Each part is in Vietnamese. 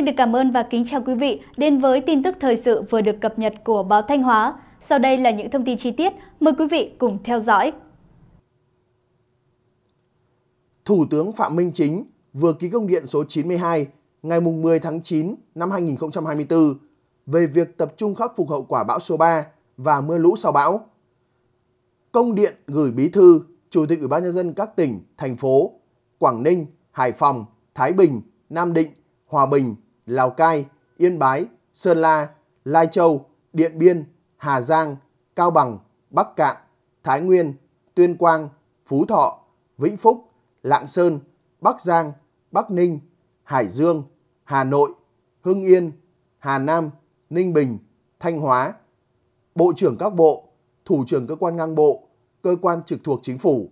Xin được cảm ơn và kính chào quý vị đến với tin tức thời sự vừa được cập nhật của báo Thanh Hóa. Sau đây là những thông tin chi tiết, mời quý vị cùng theo dõi. Thủ tướng Phạm Minh Chính vừa ký công điện số 92 ngày 10 tháng 9 năm 2024 về việc tập trung khắc phục hậu quả bão số 3 và mưa lũ sau bão. Công điện gửi Bí thư, Chủ tịch Ủy ban nhân dân các tỉnh, thành phố Quảng Ninh, Hải Phòng, Thái Bình, Nam Định, Hòa Bình, Lào Cai, Yên Bái, Sơn La, Lai Châu, Điện Biên, Hà Giang, Cao Bằng, Bắc Cạn, Thái Nguyên, Tuyên Quang, Phú Thọ, Vĩnh Phúc, Lạng Sơn, Bắc Giang, Bắc Ninh, Hải Dương, Hà Nội, Hưng Yên, Hà Nam, Ninh Bình, Thanh Hóa. Bộ trưởng các bộ, thủ trưởng cơ quan ngang bộ, cơ quan trực thuộc chính phủ.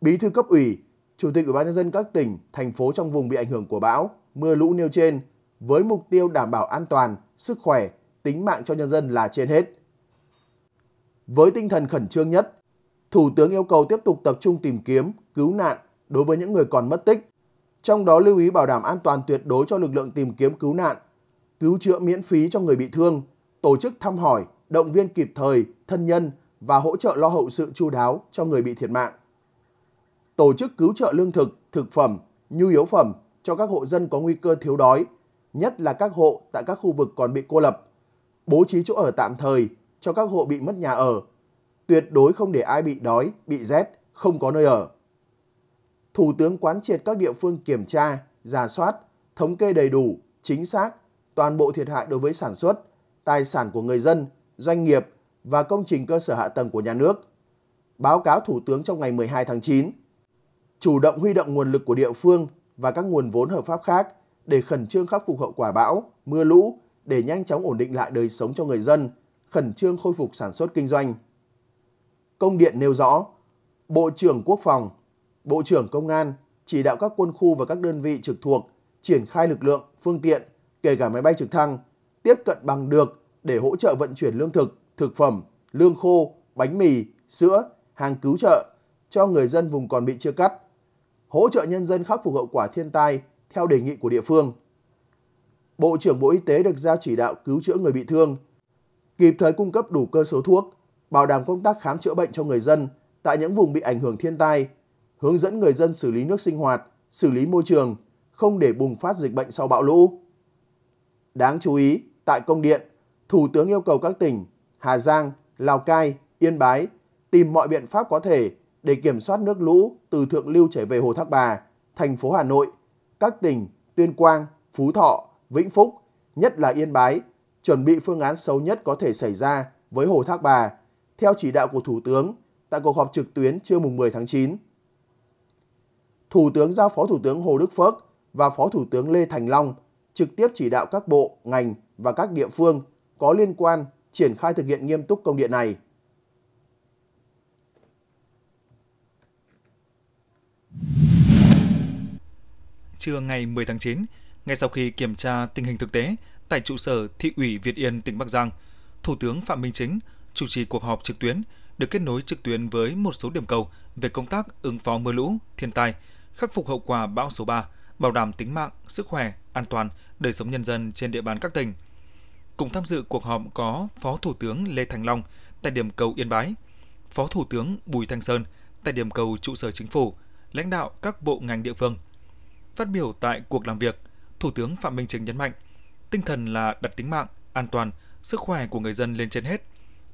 Bí thư cấp ủy, chủ tịch ủy ban nhân dân các tỉnh, thành phố trong vùng bị ảnh hưởng của bão, mưa lũ nêu trên – với mục tiêu đảm bảo an toàn, sức khỏe, tính mạng cho nhân dân là trên hết. Với tinh thần khẩn trương nhất, Thủ tướng yêu cầu tiếp tục tập trung tìm kiếm, cứu nạn đối với những người còn mất tích, trong đó lưu ý bảo đảm an toàn tuyệt đối cho lực lượng tìm kiếm cứu nạn, cứu chữa miễn phí cho người bị thương, tổ chức thăm hỏi, động viên kịp thời, thân nhân và hỗ trợ lo hậu sự chu đáo cho người bị thiệt mạng. Tổ chức cứu trợ lương thực, thực phẩm, nhu yếu phẩm cho các hộ dân có nguy cơ thiếu đói, nhất là các hộ tại các khu vực còn bị cô lập, bố trí chỗ ở tạm thời cho các hộ bị mất nhà ở, tuyệt đối không để ai bị đói, bị rét, không có nơi ở. Thủ tướng quán triệt các địa phương kiểm tra, giả soát, thống kê đầy đủ, chính xác toàn bộ thiệt hại đối với sản xuất, tài sản của người dân, doanh nghiệp và công trình cơ sở hạ tầng của nhà nước. Báo cáo Thủ tướng trong ngày 12 tháng 9. Chủ động huy động nguồn lực của địa phương và các nguồn vốn hợp pháp khác để khẩn trương khắc phục hậu quả bão, mưa lũ để nhanh chóng ổn định lại đời sống cho người dân, khẩn trương khôi phục sản xuất kinh doanh. Công điện nêu rõ, Bộ trưởng Quốc phòng, Bộ trưởng Công an chỉ đạo các quân khu và các đơn vị trực thuộc triển khai lực lượng, phương tiện, kể cả máy bay trực thăng, tiếp cận bằng được để hỗ trợ vận chuyển lương thực, thực phẩm, lương khô, bánh mì, sữa, hàng cứu trợ cho người dân vùng còn bị chia cắt, hỗ trợ nhân dân khắc phục hậu quả thiên tai theo đề nghị của địa phương. Bộ trưởng Bộ Y tế được giao chỉ đạo cứu chữa người bị thương, kịp thời cung cấp đủ cơ số thuốc, bảo đảm công tác khám chữa bệnh cho người dân tại những vùng bị ảnh hưởng thiên tai, hướng dẫn người dân xử lý nước sinh hoạt, xử lý môi trường, không để bùng phát dịch bệnh sau bão lũ. Đáng chú ý, tại công điện, Thủ tướng yêu cầu các tỉnh Hà Giang, Lào Cai, Yên Bái tìm mọi biện pháp có thể để kiểm soát nước lũ từ thượng lưu chảy về Hồ Thác Bà, thành phố Hà Nội – các tỉnh Tuyên Quang, Phú Thọ, Vĩnh Phúc, nhất là Yên Bái, chuẩn bị phương án xấu nhất có thể xảy ra với Hồ Thác Bà, theo chỉ đạo của Thủ tướng tại cuộc họp trực tuyến trưa mùng 10 tháng 9. Thủ tướng giao Phó Thủ tướng Hồ Đức Phước và Phó Thủ tướng Lê Thành Long trực tiếp chỉ đạo các bộ, ngành và các địa phương có liên quan triển khai thực hiện nghiêm túc công điện này. trưa ngày 10 tháng 9, ngay sau khi kiểm tra tình hình thực tế tại trụ sở Thị ủy Việt Yên, tỉnh Bắc Giang, Thủ tướng Phạm Minh Chính chủ trì cuộc họp trực tuyến được kết nối trực tuyến với một số điểm cầu về công tác ứng phó mưa lũ, thiên tai, khắc phục hậu quả bão số 3, bảo đảm tính mạng, sức khỏe, an toàn, đời sống nhân dân trên địa bàn các tỉnh. Cùng tham dự cuộc họp có Phó Thủ tướng Lê Thành Long tại điểm cầu Yên Bái, Phó Thủ tướng Bùi Thanh Sơn tại điểm cầu trụ sở chính phủ, lãnh đạo các bộ ngành địa phương – Phát biểu tại cuộc làm việc, Thủ tướng Phạm Minh Chính nhấn mạnh, tinh thần là đặt tính mạng, an toàn, sức khỏe của người dân lên trên hết.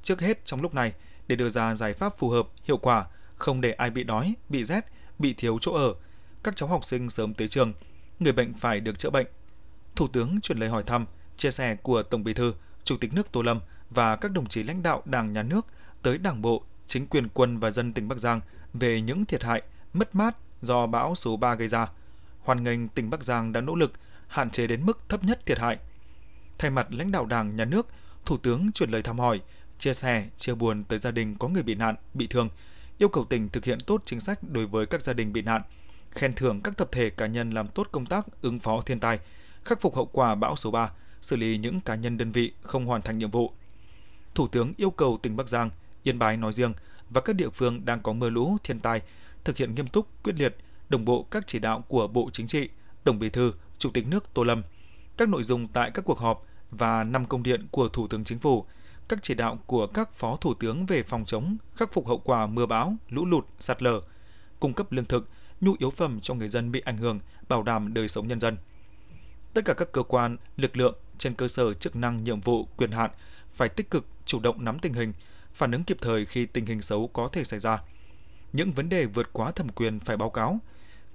Trước hết trong lúc này, để đưa ra giải pháp phù hợp, hiệu quả, không để ai bị đói, bị rét, bị thiếu chỗ ở, các cháu học sinh sớm tới trường, người bệnh phải được chữa bệnh. Thủ tướng chuyển lời hỏi thăm, chia sẻ của Tổng Bí thư, Chủ tịch nước Tô Lâm và các đồng chí lãnh đạo Đảng nhà nước tới Đảng bộ, chính quyền quân và dân tỉnh Bắc Giang về những thiệt hại, mất mát do bão số 3 gây ra – hoan nghênh tỉnh Bắc Giang đã nỗ lực hạn chế đến mức thấp nhất thiệt hại. Thay mặt lãnh đạo Đảng, Nhà nước, Thủ tướng chuyển lời thăm hỏi, chia sẻ, chia buồn tới gia đình có người bị nạn, bị thương, yêu cầu tỉnh thực hiện tốt chính sách đối với các gia đình bị nạn, khen thưởng các tập thể cá nhân làm tốt công tác ứng phó thiên tai, khắc phục hậu quả bão số 3, xử lý những cá nhân đơn vị không hoàn thành nhiệm vụ. Thủ tướng yêu cầu tỉnh Bắc Giang, Yên Bái nói riêng và các địa phương đang có mưa lũ, thiên tai thực hiện nghiêm túc, quyết liệt đồng bộ các chỉ đạo của Bộ Chính trị, Tổng Bí thư, Chủ tịch nước Tô Lâm, các nội dung tại các cuộc họp và năm công điện của Thủ tướng Chính phủ, các chỉ đạo của các phó thủ tướng về phòng chống, khắc phục hậu quả mưa bão, lũ lụt, sạt lở, cung cấp lương thực, nhu yếu phẩm cho người dân bị ảnh hưởng, bảo đảm đời sống nhân dân. Tất cả các cơ quan, lực lượng trên cơ sở chức năng, nhiệm vụ, quyền hạn phải tích cực chủ động nắm tình hình, phản ứng kịp thời khi tình hình xấu có thể xảy ra. Những vấn đề vượt quá thẩm quyền phải báo cáo,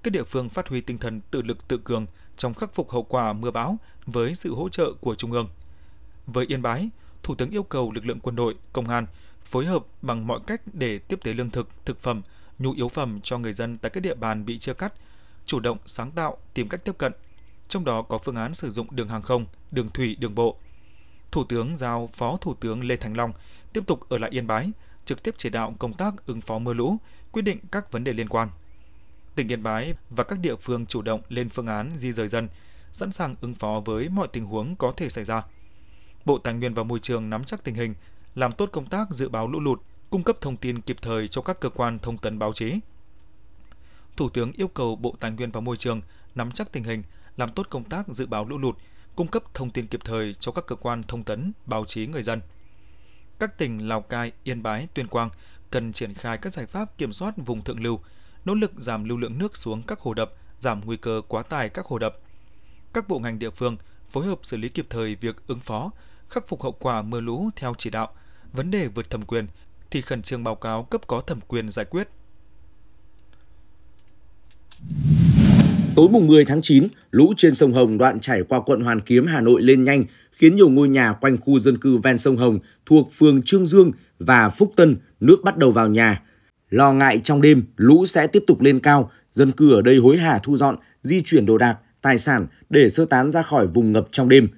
các địa phương phát huy tinh thần tự lực tự cường trong khắc phục hậu quả mưa bão với sự hỗ trợ của Trung ương. Với Yên Bái, Thủ tướng yêu cầu lực lượng quân đội, công an phối hợp bằng mọi cách để tiếp tế lương thực, thực phẩm, nhu yếu phẩm cho người dân tại các địa bàn bị chia cắt, chủ động sáng tạo tìm cách tiếp cận, trong đó có phương án sử dụng đường hàng không, đường thủy, đường bộ. Thủ tướng giao Phó Thủ tướng Lê Thành Long tiếp tục ở lại Yên Bái, trực tiếp chỉ đạo công tác ứng phó mưa lũ, quyết định các vấn đề liên quan tỉnh Yên Bái và các địa phương chủ động lên phương án di rời dân, sẵn sàng ứng phó với mọi tình huống có thể xảy ra. Bộ Tài nguyên và Môi trường nắm chắc tình hình, làm tốt công tác dự báo lũ lụt, cung cấp thông tin kịp thời cho các cơ quan thông tấn báo chí. Thủ tướng yêu cầu Bộ Tài nguyên và Môi trường nắm chắc tình hình, làm tốt công tác dự báo lũ lụt, cung cấp thông tin kịp thời cho các cơ quan thông tấn, báo chí người dân. Các tỉnh Lào Cai, Yên Bái, Tuyên Quang cần triển khai các giải pháp kiểm soát vùng thượng lưu, nỗ lực giảm lưu lượng nước xuống các hồ đập, giảm nguy cơ quá tải các hồ đập. Các bộ ngành địa phương phối hợp xử lý kịp thời việc ứng phó, khắc phục hậu quả mưa lũ theo chỉ đạo, vấn đề vượt thẩm quyền thì khẩn trương báo cáo cấp có thẩm quyền giải quyết. Tối mùng 10 tháng 9, lũ trên sông Hồng đoạn chảy qua quận Hoàn Kiếm Hà Nội lên nhanh, khiến nhiều ngôi nhà quanh khu dân cư ven sông Hồng thuộc phường Trương Dương và Phúc Tân nước bắt đầu vào nhà. Lo ngại trong đêm, lũ sẽ tiếp tục lên cao, dân cư ở đây hối hả thu dọn, di chuyển đồ đạc, tài sản để sơ tán ra khỏi vùng ngập trong đêm.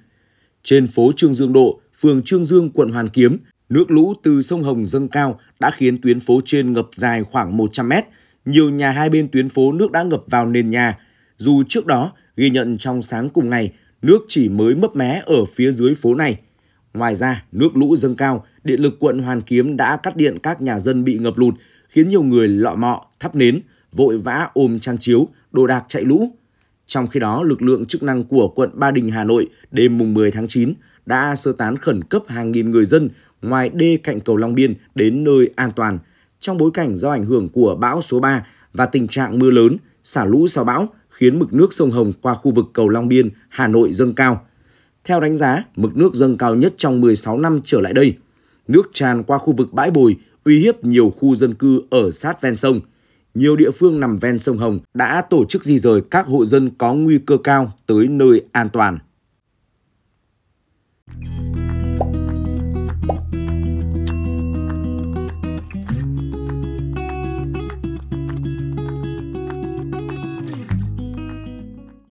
Trên phố Trương Dương Độ, phường Trương Dương, quận Hoàn Kiếm, nước lũ từ sông Hồng dâng cao đã khiến tuyến phố trên ngập dài khoảng 100 mét. Nhiều nhà hai bên tuyến phố nước đã ngập vào nền nhà. Dù trước đó, ghi nhận trong sáng cùng ngày, nước chỉ mới mấp mé ở phía dưới phố này. Ngoài ra, nước lũ dâng cao, điện lực quận Hoàn Kiếm đã cắt điện các nhà dân bị ngập lụt, khiến nhiều người lọ mọ, thắp nến, vội vã ôm trang chiếu, đồ đạc chạy lũ. Trong khi đó, lực lượng chức năng của quận Ba Đình, Hà Nội đêm mùng 10 tháng 9 đã sơ tán khẩn cấp hàng nghìn người dân ngoài đê cạnh cầu Long Biên đến nơi an toàn. Trong bối cảnh do ảnh hưởng của bão số 3 và tình trạng mưa lớn, xả lũ sau bão khiến mực nước sông Hồng qua khu vực cầu Long Biên, Hà Nội dâng cao. Theo đánh giá, mực nước dâng cao nhất trong 16 năm trở lại đây. Nước tràn qua khu vực bãi bồi, uy hiếp nhiều khu dân cư ở sát ven sông. Nhiều địa phương nằm ven sông Hồng đã tổ chức di rời các hộ dân có nguy cơ cao tới nơi an toàn.